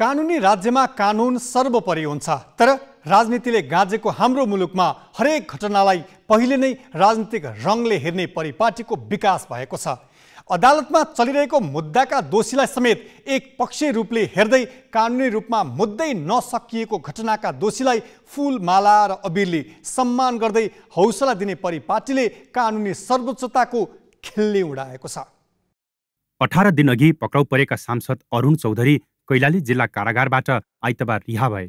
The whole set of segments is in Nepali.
कानूनी राज्य में कानुन सर्वोपरि हुन्छ तर राजनीतिले गाँजेको हाम्रो में हरेक घटनालाई पहिले नै राजनीतिक रङले हेर्ने परिपाटीको विकास भएको छ अदालतमा मुद्दा का दोषी समेत एक पक्षीय रूपले हेर्दै कानुनी रूपमा मुद्दै नसकिएको घटनाका दोषीलाई फुल माला र अबिरले सम्मान करते हौसला दिने परिपाटीले सर्वोच्चता को खिल्ली उडाएको अठारह दिन दिनअघि पकड़ पड़ेगा सांसद अरुण चौधरी कैलाली जिल्ला कारागारबाट आइतबार रिहा भए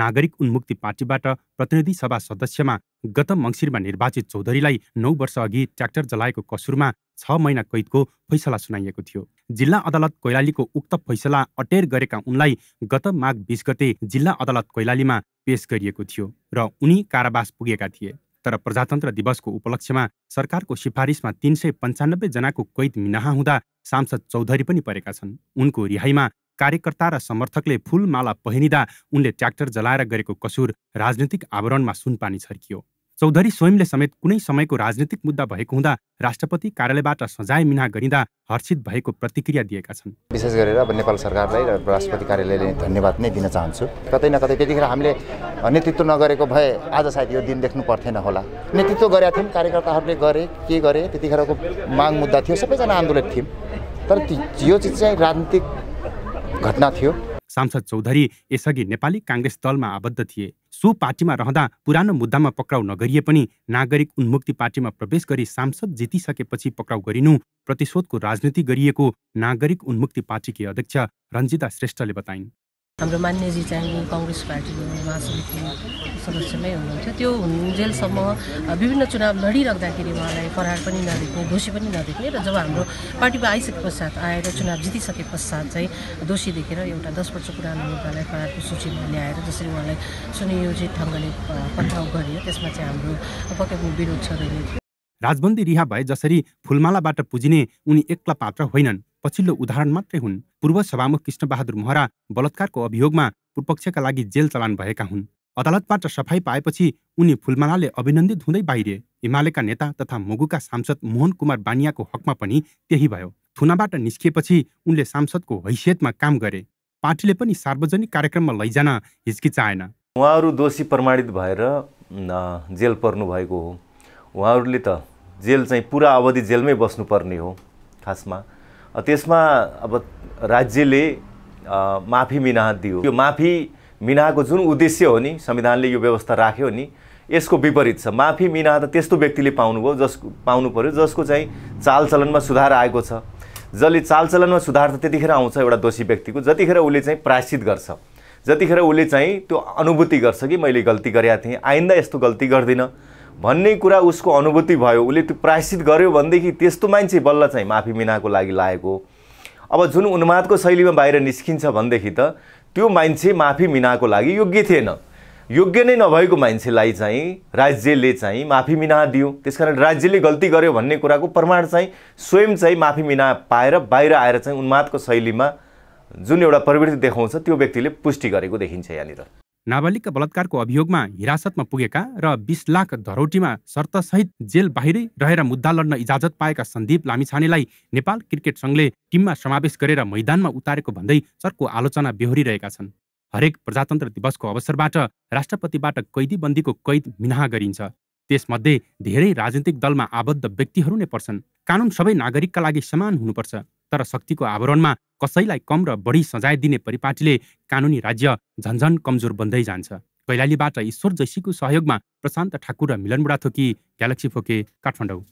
नागरिक उन्मुक्ति पार्टीबाट प्रतिनिधि सभा सदस्यमा गत मङ्सिरमा निर्वाचित चौधरीलाई नौ अघि ट्र्याक्टर जलाएको कसुरमा छ महिना कैदको फैसला सुनाइएको थियो जिल्ला अदालत कैलालीको उक्त फैसला अटेर गरेका उनलाई गत माघ बिस गते जिल्ला अदालत कैलालीमा पेश गरिएको थियो र उनी कारावास पुगेका थिए तर प्रजातन्त्र दिवसको उपलक्ष्यमा सरकारको सिफारिसमा तिन सय पन्चानब्बे जनाको कैद मिनाहा हुँदा सांसद चौधरी पनि परेका छन् उनको रिहाईमा कार्यकर्ता र समर्थकले फूलमाला पहिरिँदा उनले ट्र्याक्टर जलाएर गरेको कसुर राजनीतिक आवरणमा सुनपानी छर्कियो चौधरी स्वयंले समेत कुनै समयको राजनीतिक मुद्दा भएको हुँदा राष्ट्रपति कार्यालयबाट सजाय मिना गरिँदा हर्षित भएको प्रतिक्रिया दिएका छन् विशेष गरेर अब नेपाल सरकारलाई र राष्ट्रपति कार्यालयले धन्यवाद नै दिन चाहन्छु कतै न कतै त्यतिखेर हामीले नेतृत्व नगरेको भए आज सायद यो दिन देख्नु पर्थेन होला नेतृत्व गरेका थियौँ कार्यकर्ताहरूले गरे के गरे त्यतिखेरको माग मुद्दा थियो सबैजना आन्दोलित थियौँ तर यो चिज चाहिँ राजनीतिक घटना थियो सांसद चौधरी यसअघि नेपाली काङ्ग्रेस दलमा आबद्ध थिए सो पार्टीमा रहँदा पुरानो मुद्दामा पक्राउ नगरिए पनि नागरिक उन्मुक्ति पार्टीमा प्रवेश गरी सांसद जितिसकेपछि पक्राउ गरिनु प्रतिशोधको राजनीति गरिएको नागरिक उन्मुक्ति पार्टीकी अध्यक्ष रञ्जिता श्रेष्ठले बताइन् हाम्रो मान्यजी चाहिँ कङ्ग्रेस पार्टीको महासमिति सदस्यमै हुनुहुन्थ्यो त्यो हुन्जेलसम्म विभिन्न चुनाव लडिराख्दाखेरि उहाँलाई फरार पनि नदेख्ने दोषी पनि नदेख्ने र जब हाम्रो पार्टीमा आइसके पश्चात आएर चुनाव जितिसके पश्चात चाहिँ दोषी देखेर एउटा दस वर्ष पुरानो मुद्दालाई फरारको सूचीमा ल्याएर जसरी उहाँलाई सुनियोजित ढङ्गले पठाउ गरियो त्यसमा चाहिँ हाम्रो पक्कै पनि विरोध छँदै राजबन्दी रिहा भए जसरी फुलमालाबाट पुजिने उनी एक्ला पात्र होइनन् पछिल्लो उदाहरण मात्रै हुन् पूर्व सभामुख कृष्णबहादुर महरा बलात्कारको अभियोगमा पूर्वपक्षका लागि जेल चलान भएका हुन् अदालतबाट सफाई पाएपछि उनी फुलमालाले अभिनन्दित हुँदै बाहिरिए हिमालयका नेता तथा मुगुका सांसद मोहन कुमार बानियाको हकमा पनि त्यही भयो थुनाबाट निस्किएपछि उनले सांसदको हैसियतमा काम गरे पार्टीले पनि सार्वजनिक कार्यक्रममा लैजान हिचकिचाएन उहाँहरू दोषी प्रमाणित भएर जेल पर्नु भएको हो उहाँहरूले त जेल चाहिँ पुरा अवधि जेलमै बस्नुपर्ने हो खासमा त्यसमा अब राज्यले माफी मिना दियो यो माफी मिनाको जुन उद्देश्य हो नि संविधानले यो व्यवस्था राख्यो नि यसको विपरीत छ माफी मिना त त्यस्तो व्यक्तिले पाउनुभयो जस पाउनु पऱ्यो जसको चाहिँ चालचलनमा सुधार आएको छ जसले चालचलनमा सुधार त त्यतिखेर आउँछ एउटा दोषी व्यक्तिको जतिखेर उसले चाहिँ प्रायश्चित गर्छ जतिखेर उसले चाहिँ त्यो अनुभूति गर्छ कि मैले गल्ती गरेका थिएँ आइन्दा यस्तो गल्ती गर्दिनँ भन्ने कुरा उसको अनुभूति भयो उसले त्यो प्रायश्चित गर्यो भनेदेखि त्यस्तो मान्छे बल्ल चाहिँ माफी मिनाको लागि लागेको अब जुन उन्मादको शैलीमा बाहिर निस्किन्छ भनेदेखि त त्यो मान्छे माफी मिनाको लागि योग्य थिएन योग्य नै नभएको मान्छेलाई चाहिँ राज्यले चाहिँ माफी मिना दियो त्यसकारण राज्यले गल्ती गर्यो भन्ने कुराको प्रमाण चाहिँ स्वयं चाहिँ माफी मिना पाएर बाहिर आएर चाहिँ उन्मादको शैलीमा जुन एउटा प्रवृत्ति देखाउँछ त्यो व्यक्तिले पुष्टि गरेको देखिन्छ यहाँनिर नाबालिगका बलात्कारको अभियोगमा हिरासतमा पुगेका र बिस लाख धरोटीमा शर्तसहित जेल बाहिरै रहेर मुद्दा लड्न इजाजत पाएका सन्दीप लामिछानेलाई नेपाल क्रिकेट सङ्घले टिममा समावेश गरेर मैदानमा उतारेको भन्दै चर्को आलोचना बेहोरिरहेका छन् हरेक प्रजातन्त्र दिवसको अवसरबाट राष्ट्रपतिबाट कैदीबन्दीको कैद मिनाहा गरिन्छ त्यसमध्ये धेरै राजनीतिक दलमा आबद्ध व्यक्तिहरू नै पर्छन् कानुन सबै नागरिकका लागि समान हुनुपर्छ तर शक्तिको आवरणमा कसैलाई कम र बढी सजाय दिने परिपाटीले कानुनी राज्य झन्झन कमजोर बन्दै जान्छ कैलालीबाट ईश्वर जैसीको सहयोगमा प्रशान्त ठाकुर र मिलन थोकी ग्यालेक्सी फोके काठमाडौँ